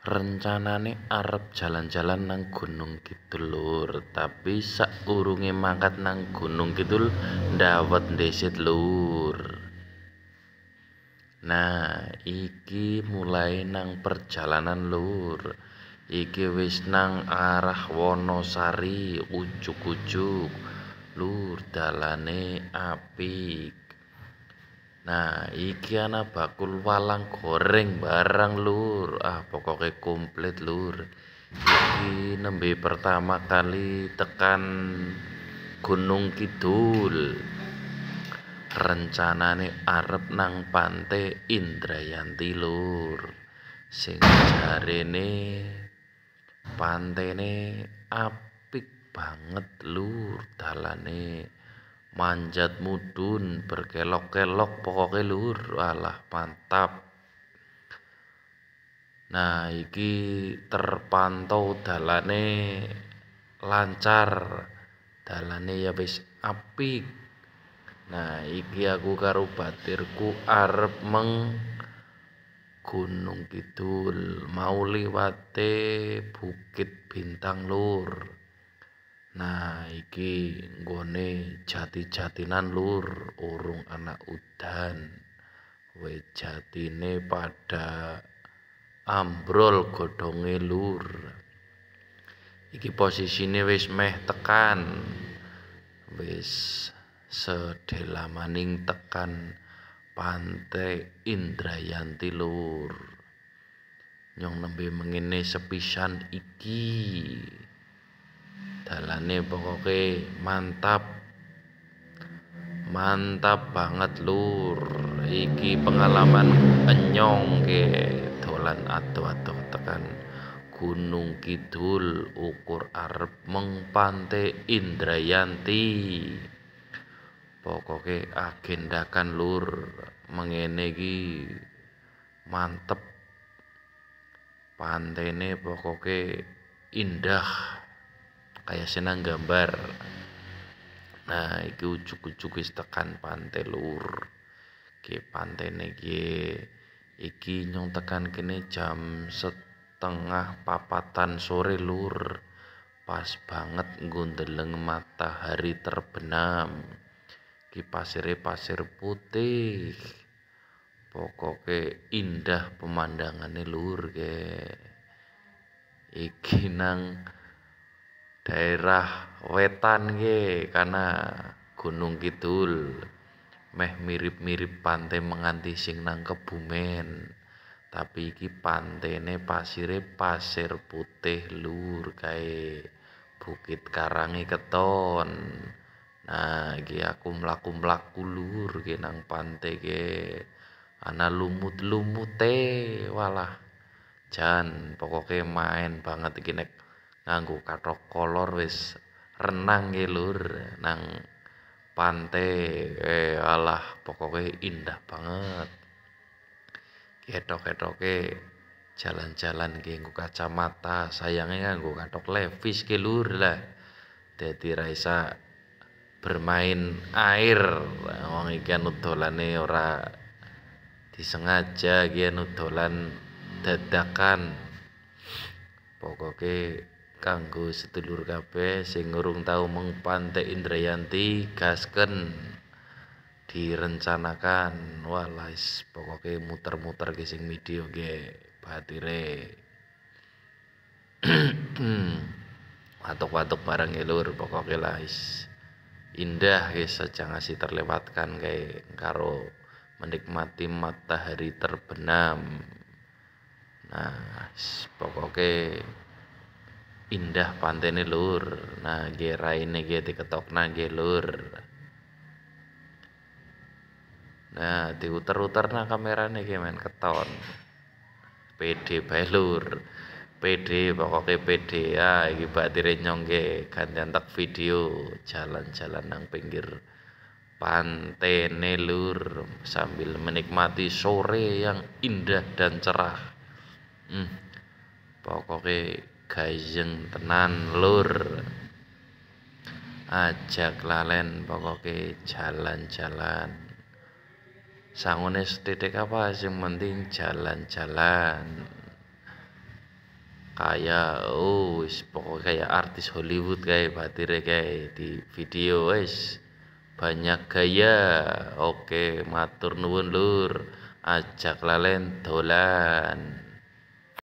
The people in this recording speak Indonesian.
rencanane arep jalan-jalan nang Gunung Kidul lur tapi sakurunge mangkat nang Gunung Kidul ndawet ndesit lur Nah, iki mulai nang perjalanan lur. Iki wis nang arah Wonosari ujug-ujug. Lur dalane apik. Nah, iki ana bakul walang goreng barang lur. Ah, pokoknya komplit lur. Iki nembe pertama kali tekan Gunung Kidul. Rencanane arep nang pantai Indrayanti lur. Sing jarene pantene apik banget lur dalane. manjat mudun berkelok-kelok pokoknya lur alah mantap nah iki terpantau dalane lancar dalane ya wis apik nah iki aku karo batirku arep meng gunung kidul mau liwate bukit bintang lur Nah, iki nggone jati-jatinan lur urung anak udan. We jatine pada ambrol godhonge lur. Iki posisine wis meh tekan. Wis sedelamaning tekan pantai Indrayanti lur. Nyong nembe mengene sepisan iki. dalane pokoke mantap mantap banget lur iki pengalaman enyong ke dolan atau atau tekan Gunung Kidul ukur arep mengpante Indrayanti Pokoke agendakan lur mengenegi mantep pantene pokoke indah kaya senang gambar nah iki ujuk-ujuk wis tekan pantai lur ke pantai nege iki nyong tekan kene jam setengah papatan sore lur pas banget gondeleng matahari terbenam ki pasirnya pasir putih pokoknya indah pemandangannya lur ke iki nang daerah wetan ge karena Gunung Kidul meh mirip-mirip pantai menganti sing nang Kebumen tapi iki pantene pasire pasir putih lur kae Bukit Karangi keton nah iki aku mlaku-mlaku lur ge nang pantai ge ana lumut-lumute walah jan pokoke main banget iki nek nganggo katok kolor wis renang nggih Lur nang pantai eh alah pokoknya indah banget ketok-ketoke jalan-jalan nganggo kacamata sayangnya nganggo katok levis ki Lur lah dadi Raisa bermain air wong iki anu dolane ora disengaja iki anu dolan dadakan pokoke kanggo sedulur kabeh sing urung tau mengpante Indrayanti gasken direncanakan walais pokoknya muter-muter ke sing video oke batire watuk-watuk barang elur pokoknya lais indah guys aja si terlewatkan kayak karo menikmati matahari terbenam nah pokoknya indah pantene lur nah ge raine ge diketokna ge lur nah diuter-uter nah kamerane ge men keton PD bae lur PD pokoknya PD ya iki batire nyongge gantian tak video jalan-jalan nang pinggir pantai nelur sambil menikmati sore yang indah dan cerah hmm, pokoknya gayeng tenan lur ajak lalen pokoknya jalan-jalan sangune titik apa sing penting jalan-jalan kayak oh pokoknya kayak artis Hollywood kayak batire kayak di video wis banyak gaya oke matur nuwun lur ajak lalen dolan